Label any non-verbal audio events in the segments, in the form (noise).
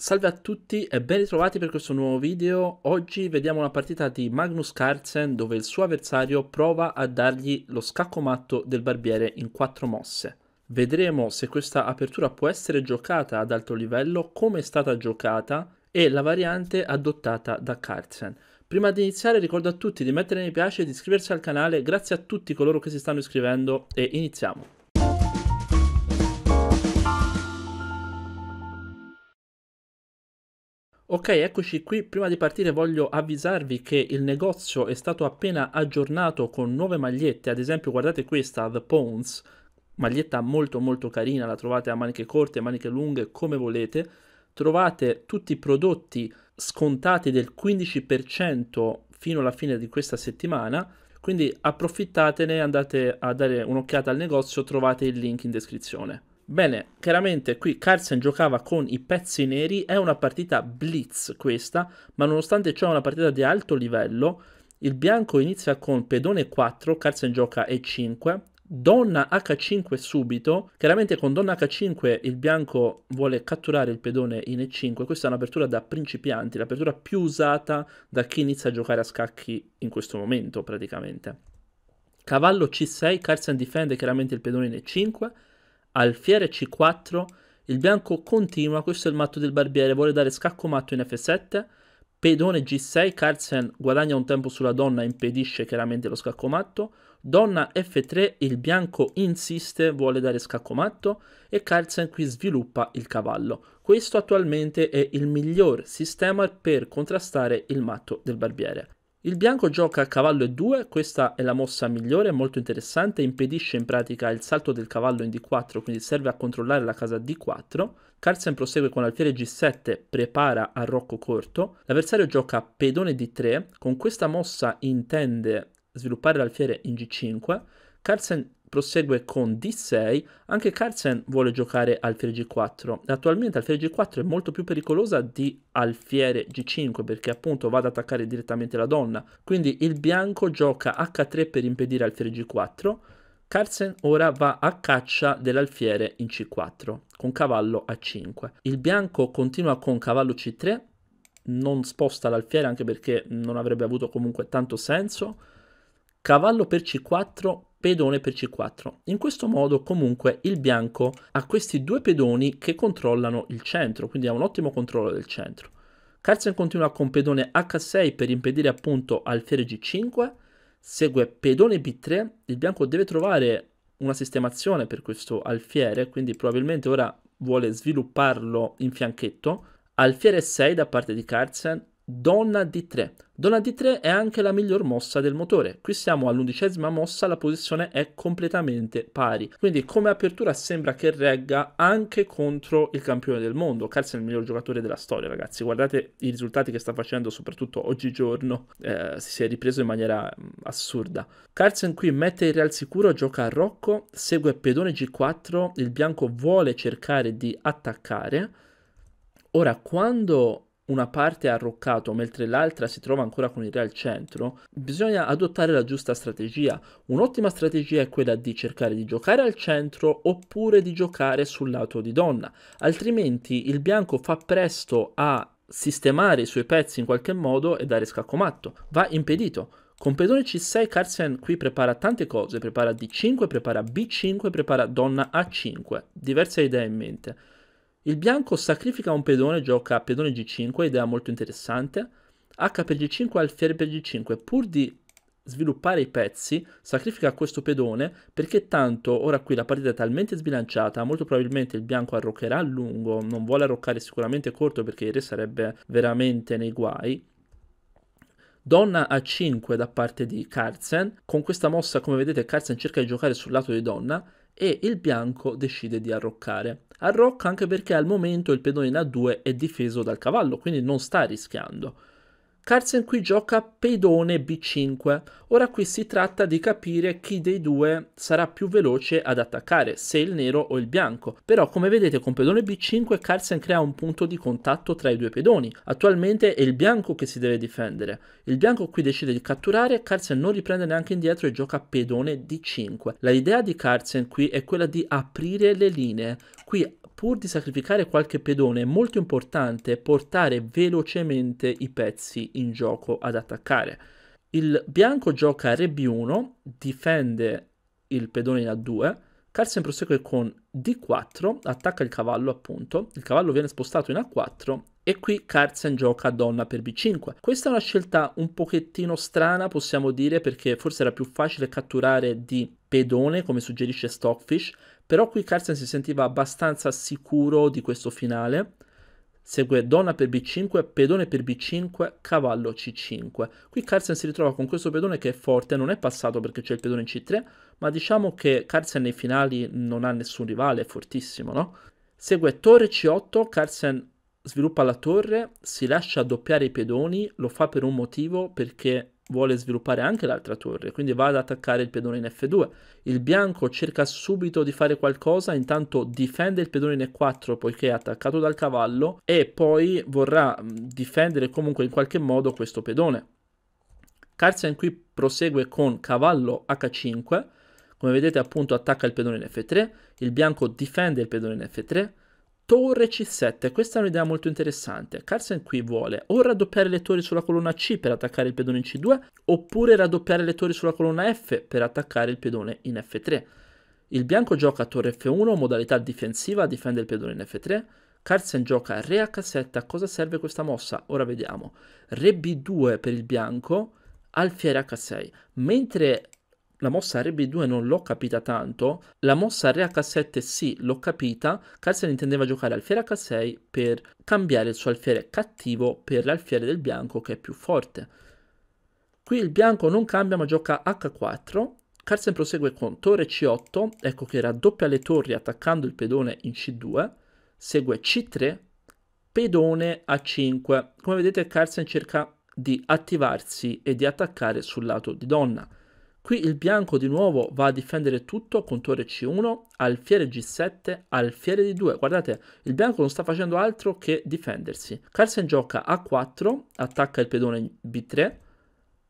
Salve a tutti e ben ritrovati per questo nuovo video. Oggi vediamo una partita di Magnus Carlsen dove il suo avversario prova a dargli lo scacco matto del barbiere in quattro mosse. Vedremo se questa apertura può essere giocata ad alto livello, come è stata giocata e la variante adottata da Carlsen. Prima di iniziare ricordo a tutti di mettere mi piace e di iscriversi al canale, grazie a tutti coloro che si stanno iscrivendo e iniziamo. Ok, eccoci qui. Prima di partire voglio avvisarvi che il negozio è stato appena aggiornato con nuove magliette, ad esempio guardate questa, The Pawns, maglietta molto molto carina, la trovate a maniche corte, maniche lunghe, come volete. Trovate tutti i prodotti scontati del 15% fino alla fine di questa settimana, quindi approfittatene, andate a dare un'occhiata al negozio, trovate il link in descrizione. Bene, chiaramente qui Carlsen giocava con i pezzi neri, è una partita blitz questa, ma nonostante ciò è una partita di alto livello. Il bianco inizia con pedone 4, Carlsen gioca E5, donna H5 subito. Chiaramente con donna H5 il bianco vuole catturare il pedone in E5, questa è un'apertura da principianti, l'apertura più usata da chi inizia a giocare a scacchi in questo momento praticamente. Cavallo C6, Carlsen difende chiaramente il pedone in E5 Alfiere C4, il bianco continua, questo è il matto del barbiere, vuole dare scacco matto in F7, pedone G6, Carlsen guadagna un tempo sulla donna, impedisce chiaramente lo scacco matto, donna F3, il bianco insiste, vuole dare scacco matto e Carlsen qui sviluppa il cavallo. Questo attualmente è il miglior sistema per contrastare il matto del barbiere. Il bianco gioca a cavallo e2, questa è la mossa migliore, molto interessante, impedisce in pratica il salto del cavallo in d4, quindi serve a controllare la casa d4. Carlsen prosegue con alfiere g7, prepara a rocco corto. L'avversario gioca pedone d3, con questa mossa intende sviluppare l'alfiere in g5. Carlsen prosegue con D6, anche Carlsen vuole giocare alfiere G4. Attualmente alfiere G4 è molto più pericolosa di alfiere G5 perché appunto va ad attaccare direttamente la donna. Quindi il bianco gioca H3 per impedire alfiere G4. Carlsen ora va a caccia dell'alfiere in C4 con cavallo A5. Il bianco continua con cavallo C3, non sposta l'alfiere anche perché non avrebbe avuto comunque tanto senso cavallo per c4, pedone per c4. In questo modo comunque il bianco ha questi due pedoni che controllano il centro, quindi ha un ottimo controllo del centro. Carlsen continua con pedone h6 per impedire appunto al alfiere g5, segue pedone b3, il bianco deve trovare una sistemazione per questo alfiere, quindi probabilmente ora vuole svilupparlo in fianchetto. Alfiere 6 da parte di Carlsen, Donna D3. Donna D3 è anche la miglior mossa del motore. Qui siamo all'undicesima mossa, la posizione è completamente pari. Quindi come apertura sembra che regga anche contro il campione del mondo. Carlsen è il miglior giocatore della storia, ragazzi. Guardate i risultati che sta facendo, soprattutto oggigiorno. Eh, si è ripreso in maniera mm, assurda. Carlsen qui mette il real sicuro, gioca a Rocco, segue pedone G4. Il bianco vuole cercare di attaccare. Ora, quando una parte ha arroccato mentre l'altra si trova ancora con il re al centro, bisogna adottare la giusta strategia. Un'ottima strategia è quella di cercare di giocare al centro oppure di giocare sul lato di donna, altrimenti il bianco fa presto a sistemare i suoi pezzi in qualche modo e dare matto. Va impedito. Con pedone c6 Carlsen qui prepara tante cose, prepara d5, prepara b5, prepara donna a5, diverse idee in mente. Il bianco sacrifica un pedone, gioca a pedone g5, idea molto interessante. H per g5, alfiere per g5, pur di sviluppare i pezzi, sacrifica questo pedone perché tanto ora qui la partita è talmente sbilanciata, molto probabilmente il bianco arroccherà a lungo, non vuole arroccare sicuramente corto perché il re sarebbe veramente nei guai. Donna a 5 da parte di Carlsen, con questa mossa come vedete Carlsen cerca di giocare sul lato di Donna, e il bianco decide di arroccare. Arrocca anche perché al momento il pedone in A2 è difeso dal cavallo, quindi non sta rischiando. Carlsen qui gioca pedone B5, ora qui si tratta di capire chi dei due sarà più veloce ad attaccare, se il nero o il bianco, però come vedete con pedone B5 Carlsen crea un punto di contatto tra i due pedoni, attualmente è il bianco che si deve difendere, il bianco qui decide di catturare, Carlsen non riprende neanche indietro e gioca pedone D5, L'idea di Carlsen qui è quella di aprire le linee, qui pur di sacrificare qualche pedone, è molto importante portare velocemente i pezzi in gioco ad attaccare. Il bianco gioca re b1, difende il pedone in a2, Carlsen prosegue con d4, attacca il cavallo appunto, il cavallo viene spostato in a4 e qui Carlsen gioca a donna per b5. Questa è una scelta un pochettino strana, possiamo dire, perché forse era più facile catturare di pedone, come suggerisce Stockfish, però qui Carlsen si sentiva abbastanza sicuro di questo finale. Segue donna per b5, pedone per b5, cavallo c5. Qui Carlsen si ritrova con questo pedone che è forte, non è passato perché c'è il pedone in c3, ma diciamo che Carlsen nei finali non ha nessun rivale, è fortissimo, no? Segue torre c8, Carlsen sviluppa la torre, si lascia doppiare i pedoni, lo fa per un motivo perché vuole sviluppare anche l'altra torre, quindi va ad attaccare il pedone in F2. Il bianco cerca subito di fare qualcosa, intanto difende il pedone in E4 poiché è attaccato dal cavallo e poi vorrà difendere comunque in qualche modo questo pedone. Carzian qui prosegue con cavallo H5, come vedete appunto attacca il pedone in F3, il bianco difende il pedone in F3, Torre C7, questa è un'idea molto interessante. Carson qui vuole o raddoppiare le torri sulla colonna C per attaccare il pedone in C2, oppure raddoppiare le torri sulla colonna F per attaccare il pedone in F3. Il bianco gioca a torre F1, modalità difensiva, difende il pedone in F3. Carson gioca a re H7, a cosa serve questa mossa? Ora vediamo. Re B2 per il bianco, alfiere H6. Mentre la mossa RB2 non l'ho capita tanto, la mossa Re H7 sì, l'ho capita, Carlsen intendeva giocare alfiere H6 per cambiare il suo alfiere cattivo per l'alfiere del bianco che è più forte. Qui il bianco non cambia ma gioca H4, Carlsen prosegue con torre C8, ecco che raddoppia le torri attaccando il pedone in C2, segue C3, pedone A5. Come vedete Carlsen cerca di attivarsi e di attaccare sul lato di donna. Qui il bianco di nuovo va a difendere tutto con torre C1, alfiere G7, alfiere D2. Guardate, il bianco non sta facendo altro che difendersi. Carlsen gioca A4, attacca il pedone B3,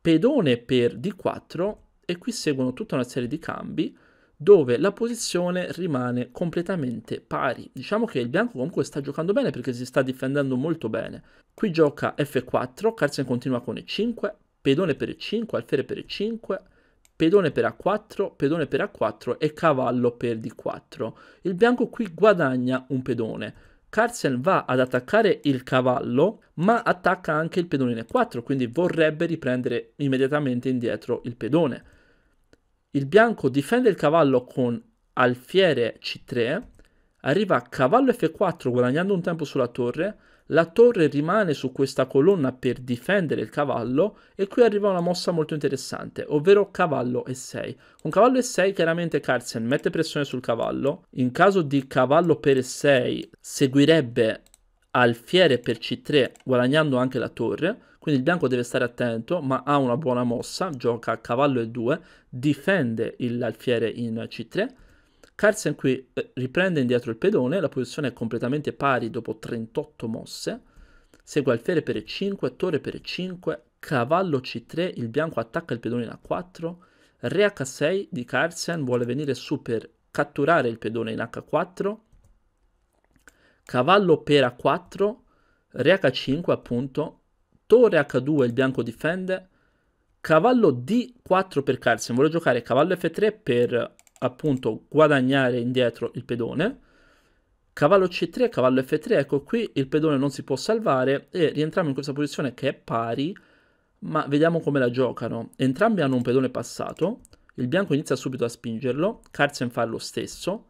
pedone per D4 e qui seguono tutta una serie di cambi dove la posizione rimane completamente pari. Diciamo che il bianco comunque sta giocando bene perché si sta difendendo molto bene. Qui gioca F4, Carlsen continua con E5, pedone per E5, alfiere per E5, pedone per A4, pedone per A4 e cavallo per D4. Il bianco qui guadagna un pedone. Carlsen va ad attaccare il cavallo, ma attacca anche il pedone in E4, quindi vorrebbe riprendere immediatamente indietro il pedone. Il bianco difende il cavallo con alfiere C3, arriva a cavallo F4 guadagnando un tempo sulla torre, la torre rimane su questa colonna per difendere il cavallo e qui arriva una mossa molto interessante, ovvero cavallo e6. Con cavallo e6 chiaramente Carlsen mette pressione sul cavallo, in caso di cavallo per 6 seguirebbe alfiere per c3 guadagnando anche la torre, quindi il bianco deve stare attento ma ha una buona mossa, gioca a cavallo e2, difende l'alfiere in c3 Carlsen qui eh, riprende indietro il pedone, la posizione è completamente pari dopo 38 mosse, segue alfiere per E5, torre per E5, cavallo C3, il bianco attacca il pedone in A4, re H6 di Carlsen vuole venire su per catturare il pedone in H4, cavallo per A4, re H5 appunto, torre H2 il bianco difende, cavallo D4 per Carlsen, vuole giocare cavallo F3 per appunto guadagnare indietro il pedone. Cavallo C3, cavallo F3, ecco qui il pedone non si può salvare e rientriamo in questa posizione che è pari, ma vediamo come la giocano. Entrambi hanno un pedone passato, il bianco inizia subito a spingerlo, Carlsen fa lo stesso,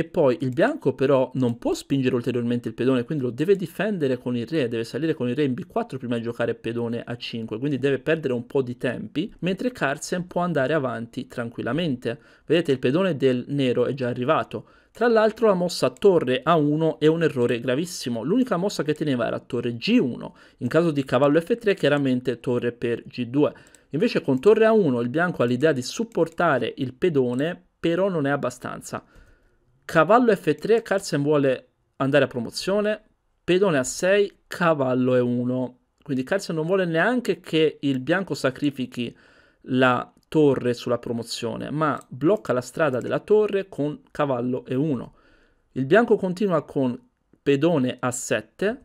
e poi il bianco però non può spingere ulteriormente il pedone, quindi lo deve difendere con il re, deve salire con il re in b4 prima di giocare pedone a 5, quindi deve perdere un po' di tempi, mentre Carlsen può andare avanti tranquillamente. Vedete il pedone del nero è già arrivato, tra l'altro la mossa torre A1 è un errore gravissimo, l'unica mossa che teneva era torre G1, in caso di cavallo F3 chiaramente torre per G2. Invece con torre A1 il bianco ha l'idea di supportare il pedone, però non è abbastanza cavallo F3 Carlsen vuole andare a promozione, pedone a 6, cavallo E1. Quindi Carlsen non vuole neanche che il bianco sacrifichi la torre sulla promozione, ma blocca la strada della torre con cavallo E1. Il bianco continua con pedone a 7,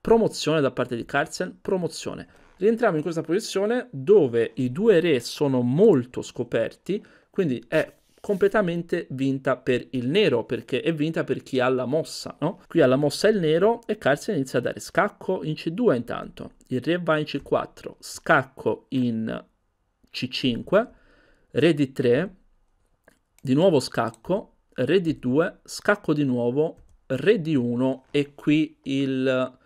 promozione da parte di Carlsen, promozione. Rientriamo in questa posizione dove i due re sono molto scoperti, quindi è completamente vinta per il nero, perché è vinta per chi ha la mossa, no? Qui ha la mossa il nero e Carlsen inizia a dare scacco in C2 intanto, il re va in C4, scacco in C5, re di 3, di nuovo scacco, re di 2, scacco di nuovo, re di 1 e qui il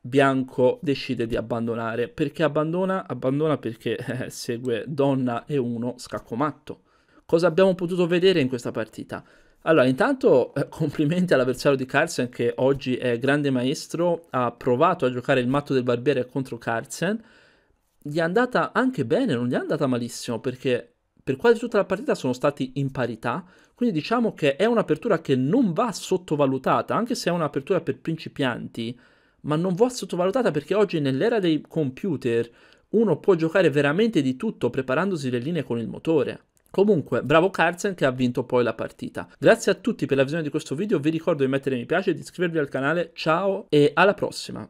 bianco decide di abbandonare. Perché abbandona? Abbandona perché (laughs) eh, segue donna e 1, scacco matto. Cosa abbiamo potuto vedere in questa partita? Allora, intanto eh, (laughs) complimenti all'avversario di Carlsen che oggi è grande maestro, ha provato a giocare il matto del barbiere contro Carlsen, gli è andata anche bene, non gli è andata malissimo perché per quasi tutta la partita sono stati in parità, quindi diciamo che è un'apertura che non va sottovalutata, anche se è un'apertura per principianti, ma non va sottovalutata perché oggi nell'era dei computer uno può giocare veramente di tutto preparandosi le linee con il motore. Comunque, bravo Carzen che ha vinto poi la partita. Grazie a tutti per la visione di questo video, vi ricordo di mettere mi piace, e di iscrivervi al canale, ciao e alla prossima!